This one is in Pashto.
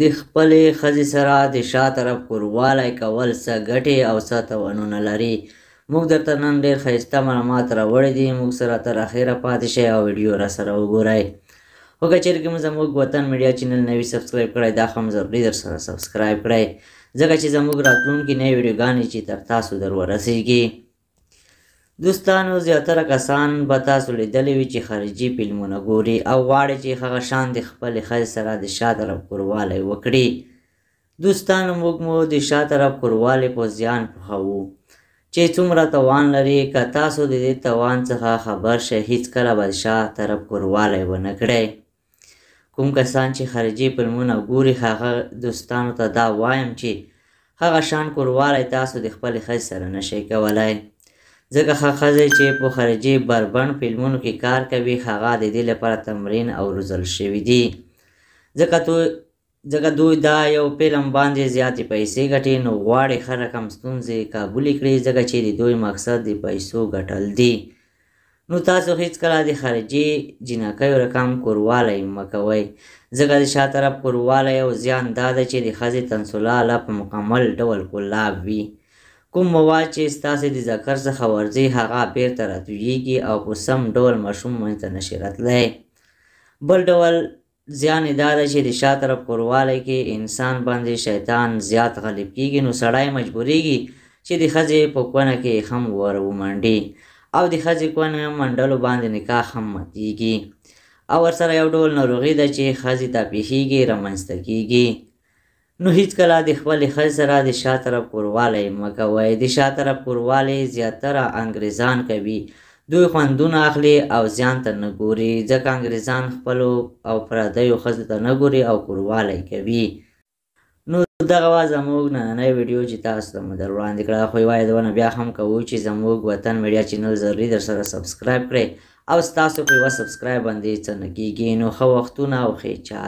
د خپلې ښځې سره د شا طرف کوروالی کول څه ګټې او څه توانونه لري موږ درته نن ډېر ښایسته معلومات راوړي دي موږ سره تر اخره پاتې شئ او ویډیو را سره وګورئ خو که چېرې کوم زموږ وطن میډیا چینل نوي سبسکرایب کړئ دا خو هم ضروري در سره سبسکرایب کړئ ځکه چې زموږ راتلونکي نوې ویډیوګانې چې تر تاسو در ورسیږي دوستانو زیاتره کسان به تاسو لیدلی وي چې خارجي فلمونه ګوري او غواړي چې هغه شان د خپلې ښځې سره د شا طرف کوروالی وکړي دوستانو موږ مو د شا طرف کوروالی په زیان پوهوو چې څومره توان لري که تاسو د دې توان څخه خبر شئ هیڅکله به شا طرف کوروالی ونه کړئ کوم کسان چې خارجي فلمونه ګوري هغه دوستانو ته دا وایم چې هغه شان کوروالی تاسو د خپلې ښځې سره نشئ کولی ځکه ښه ښځې چې په خارجي بربند فلمونو کې کار کوي هغه د دې لپاره تمرین او روزل شوي دي ځکه تو ځکه دوی دا یو فلم باندې زیاتې پیسې ګټي نو غواړي هر رقم ستونزې قابو کړي ځکه چې د دوی مقصد د پیسو ګټل دي نو تاسو هیڅکله د خارجي جناکیو رقم کوروالی مه کوئ ځکه د شا طرف کوروالی او زیان دا ده چې د ښځې تنسلا له په مکمل ډول کلاب وي کوم مواد چې ستاسې د ذکر څخه ورځي هغه بیرته راتویږي او په سم ډول ماشوم منځ ته نشي راتلی بل ډول زیان دا ده چې د شا طرف کوروالی کې انسان باندې شیطان زیات غالب کیږي نو سړی مجبوریږي چې د ښځې په کونه کې هم ور ومنډي او د ښځې کونه منډلو باندې نکاح هم ماتیږي او ورسره یو ډول ناروغي ده چې ښځې ته پېښیږي رامنځته کیږي نو هیڅ کله د خپل خل سره د شا طرف کورواله مکه وای د شا طرف کورواله زیاتره انګریزان کوي دوی خوندونه اخلي او ځان ته نه ګوري ځکه انګریزان خپل او پردیو خزه ته نه ګوري او کورواله کوي نو دغه وا زموږ نننۍ ویډیو چې تاسو ته در وړاندې کړه خو یوه بیا هم کوو چې زموږ وطن میډیا چینل ضروري در سره سبسکرایب کړئ او ستاسو په یوه سبسکرایب باندې څه نه کېږي نو ښه وختونه او ښې چارې